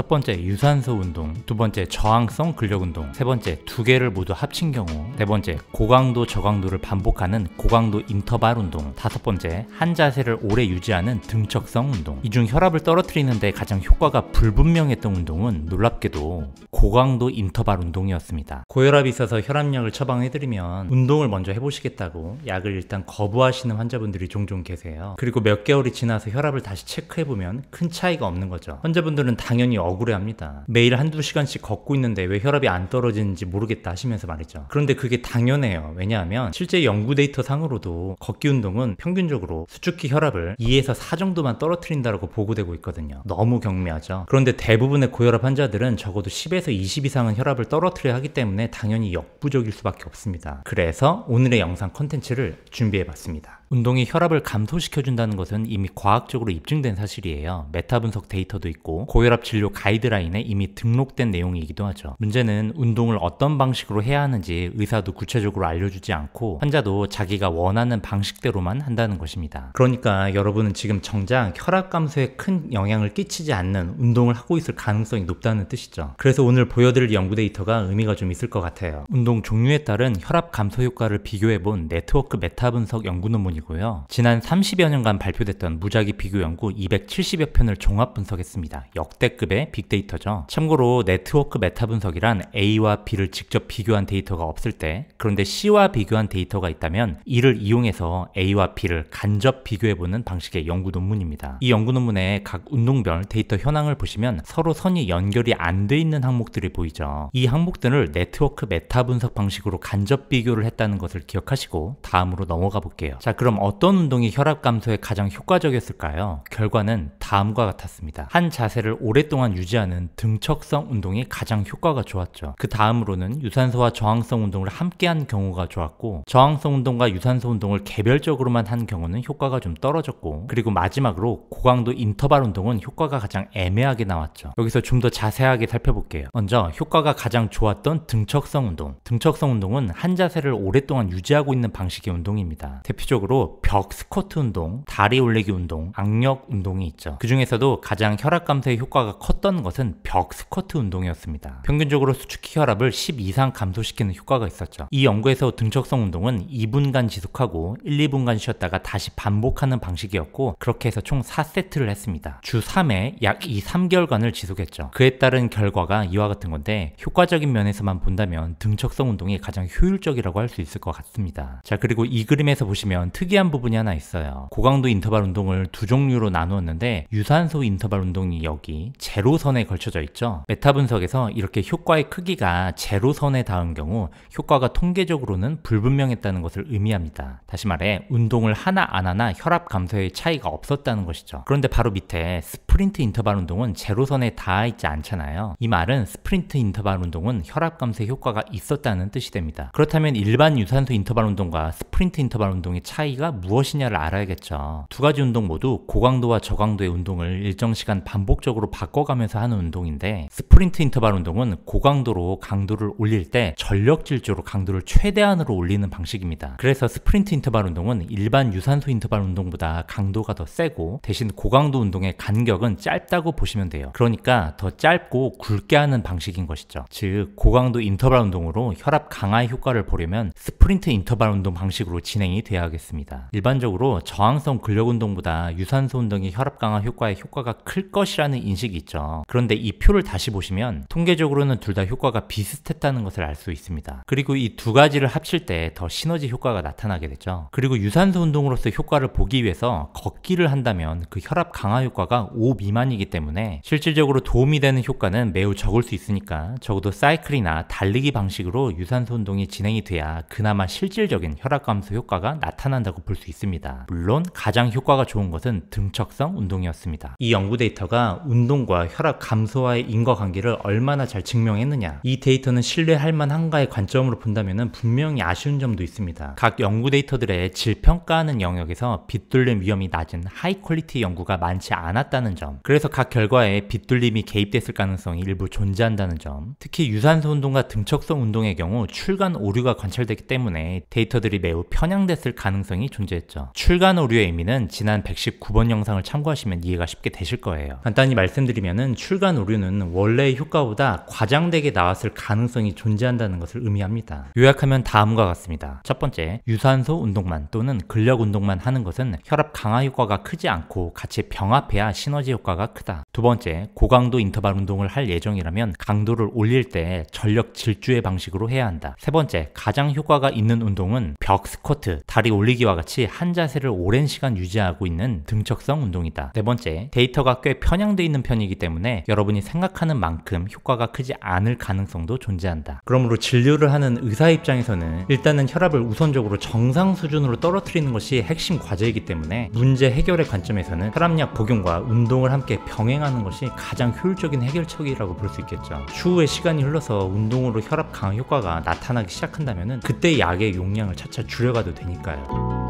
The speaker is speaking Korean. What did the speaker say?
첫 번째 유산소 운동, 두 번째 저항성 근력 운동, 세 번째 두 개를 모두 합친 경우, 네 번째 고강도 저강도를 반복하는 고강도 인터발 운동, 다섯 번째 한 자세를 오래 유지하는 등척성 운동. 이 중 혈압을 떨어뜨리는데 가장 효과가 불분명했던 운동은 놀랍게도 고강도 인터발 운동이었습니다. 고혈압이 있어서 혈압약을 처방해드리면 운동을 먼저 해보시겠다고 약을 일단 거부하시는 환자분들이 종종 계세요. 그리고 몇 개월이 지나서 혈압을 다시 체크해보면 큰 차이가 없는 거죠. 환자분들은 당연히 억울해합니다. 매일 한두 시간씩 걷고 있는데 왜 혈압이 안 떨어지는지 모르겠다 하시면서 말이죠. 그런데 그게 당연해요. 왜냐하면 실제 연구 데이터 상으로도 걷기 운동은 평균적으로 수축기 혈압을 2에서 4 정도만 떨어뜨린다고 보고되고 있거든요. 너무 경미하죠. 그런데 대부분의 고혈압 환자들은 적어도 10에서 20 이상은 혈압을 떨어뜨려야 하기 때문에 당연히 역부족일 수밖에 없습니다. 그래서 오늘의 영상 컨텐츠를 준비해봤습니다. 운동이 혈압을 감소시켜준다는 것은 이미 과학적으로 입증된 사실이에요. 메타 분석 데이터도 있고 고혈압 진료 가이드라인에 이미 등록된 내용이기도 하죠. 문제는 운동을 어떤 방식으로 해야 하는지 의사도 구체적으로 알려주지 않고 환자도 자기가 원하는 방식대로만 한다는 것입니다. 그러니까 여러분은 지금 정작 혈압 감소에 큰 영향을 끼치지 않는 운동을 하고 있을 가능성이 높다는 뜻이죠. 그래서 오늘 보여드릴 연구 데이터가 의미가 좀 있을 것 같아요. 운동 종류에 따른 혈압 감소 효과를 비교해본 네트워크 메타 분석 연구 논문이 논문이고요. 지난 30여 년간 발표됐던 무작위 비교 연구 270여 편을 종합 분석했습니다. 역대급의 빅데이터죠. 참고로 네트워크 메타 분석이란 A와 B를 직접 비교한 데이터가 없을 때 그런데 C와 비교한 데이터가 있다면 이를 이용해서 A와 B를 간접 비교해보는 방식의 연구 논문입니다. 이 연구 논문의 각 운동별 데이터 현황을 보시면 서로 선이 연결이 안 돼 있는 항목들이 보이죠. 이 항목들을 네트워크 메타 분석 방식으로 간접 비교를 했다는 것을 기억하시고 다음으로 넘어가 볼게요. 자, 그럼 그럼 어떤 운동이 혈압 감소에 가장 효과적이었을까요? 결과는 다음과 같았습니다. 한 자세를 오랫동안 유지하는 등척성 운동이 가장 효과가 좋았죠. 그 다음으로는 유산소와 저항성 운동을 함께 한 경우가 좋았고 저항성 운동과 유산소 운동을 개별적으로만 한 경우는 효과가 좀 떨어졌고 그리고 마지막으로 고강도 인터벌 운동은 효과가 가장 애매하게 나왔죠. 여기서 좀 더 자세하게 살펴볼게요. 먼저 효과가 가장 좋았던 등척성 운동. 등척성 운동은 한 자세를 오랫동안 유지하고 있는 방식의 운동입니다. 대표적으로 벽 스쿼트 운동, 다리 올리기 운동, 악력 운동이 있죠. 그 중에서도 가장 혈압 감소의 효과가 컸던 것은 벽 스쿼트 운동이었습니다. 평균적으로 수축기 혈압을 10 이상 감소시키는 효과가 있었죠. 이 연구에서 등척성 운동은 2분간 지속하고 1, 2분간 쉬었다가 다시 반복하는 방식이었고 그렇게 해서 총 4세트를 했습니다. 주 3회 약 2, 3개월간을 지속했죠. 그에 따른 결과가 이와 같은 건데 효과적인 면에서만 본다면 등척성 운동이 가장 효율적이라고 할 수 있을 것 같습니다. 자 그리고 이 그림에서 보시면 특이한 부분이 하나 있어요. 고강도 인터벌 운동을 두 종류로 나누었는데 유산소 인터벌 운동이 여기 제로선에 걸쳐져 있죠. 메타 분석에서 이렇게 효과의 크기가 제로선에 닿은 경우 효과가 통계적으로는 불분명했다는 것을 의미합니다. 다시 말해 운동을 하나 안 하나 혈압 감소의 차이가 없었다는 것이죠. 그런데 바로 밑에 스프린트 인터벌 운동은 제로선에 닿아 있지 않잖아요. 이 말은 스프린트 인터벌 운동은 혈압 감소 효과가 있었다는 뜻이 됩니다. 그렇다면 일반 유산소 인터벌 운동과 스프린트 인터벌 운동의 차이가 무엇이냐를 알아야겠죠. 두 가지 운동 모두 고강도와 저강도의 운동 운동을 일정 시간 반복적으로 바꿔가면서 하는 운동인데 스프린트 인터벌 운동은 고강도로 강도를 올릴 때 전력 질주로 강도를 최대한으로 올리는 방식입니다. 그래서 스프린트 인터벌 운동은 일반 유산소 인터벌 운동보다 강도가 더 세고 대신 고강도 운동의 간격은 짧다고 보시면 돼요. 그러니까 더 짧고 굵게 하는 방식인 것이죠. 즉 고강도 인터벌 운동으로 혈압 강화 효과를 보려면 스프린트 인터벌 운동 방식으로 진행이 돼야 하겠습니다. 일반적으로 저항성 근력 운동보다 유산소 운동이 혈압 강화 효과의 효과가 클 것이라는 인식이 있죠. 그런데 이 표를 다시 보시면 통계적으로는 둘 다 효과가 비슷했다는 것을 알 수 있습니다. 그리고 이 두 가지를 합칠 때 더 시너지 효과가 나타나게 되죠. 그리고 유산소 운동으로서 효과를 보기 위해서 걷기를 한다면 그 혈압 강화 효과가 5 미만이기 때문에 실질적으로 도움이 되는 효과는 매우 적을 수 있으니까 적어도 사이클이나 달리기 방식으로 유산소 운동이 진행이 돼야 그나마 실질적인 혈압 감소 효과가 나타난다고 볼 수 있습니다. 물론 가장 효과가 좋은 것은 등척성 운동이었 내용이었습니다. 이 연구 데이터가 운동과 혈압 감소와의 인과관계를 얼마나 잘 증명했느냐 이 데이터는 신뢰할 만한가의 관점으로 본다면 분명히 아쉬운 점도 있습니다. 각 연구 데이터들의 질 평가하는 영역에서 빗돌림 위험이 낮은 하이 퀄리티 연구가 많지 않았다는 점 그래서 각 결과에 빗돌림이 개입됐을 가능성이 일부 존재한다는 점 특히 유산소 운동과 등척성 운동의 경우 출간 오류가 관찰되기 때문에 데이터들이 매우 편향됐을 가능성이 존재했죠. 출간 오류의 의미는 지난 119번 영상을 참고하시면 이해가 쉽게 되실 거예요. 간단히 말씀드리면은 출간 오류는 원래의 효과보다 과장되게 나왔을 가능성이 존재한다는 것을 의미합니다. 요약하면 다음과 같습니다. 첫 번째, 유산소 운동만 또는 근력 운동만 하는 것은 혈압 강화 효과가 크지 않고 같이 병합해야 시너지 효과가 크다. 두 번째, 고강도 인터벌 운동을 할 예정이라면 강도를 올릴 때 전력 질주의 방식으로 해야 한다. 세 번째, 가장 효과가 있는 운동은 벽 스쿼트, 다리 올리기와 같이 한 자세를 오랜 시간 유지하고 있는 등척성 운동이다. 네 번째, 번째, 데이터가 꽤 편향되어 있는 편이기 때문에 여러분이 생각하는 만큼 효과가 크지 않을 가능성도 존재한다. 그러므로 진료를 하는 의사 입장에서는 일단은 혈압을 우선적으로 정상 수준으로 떨어뜨리는 것이 핵심 과제이기 때문에 문제 해결의 관점에서는 혈압약 복용과 운동을 함께 병행하는 것이 가장 효율적인 해결책이라고 볼 수 있겠죠. 추후에 시간이 흘러서 운동으로 혈압 강화 효과가 나타나기 시작한다면 그때 약의 용량을 차차 줄여가도 되니까요.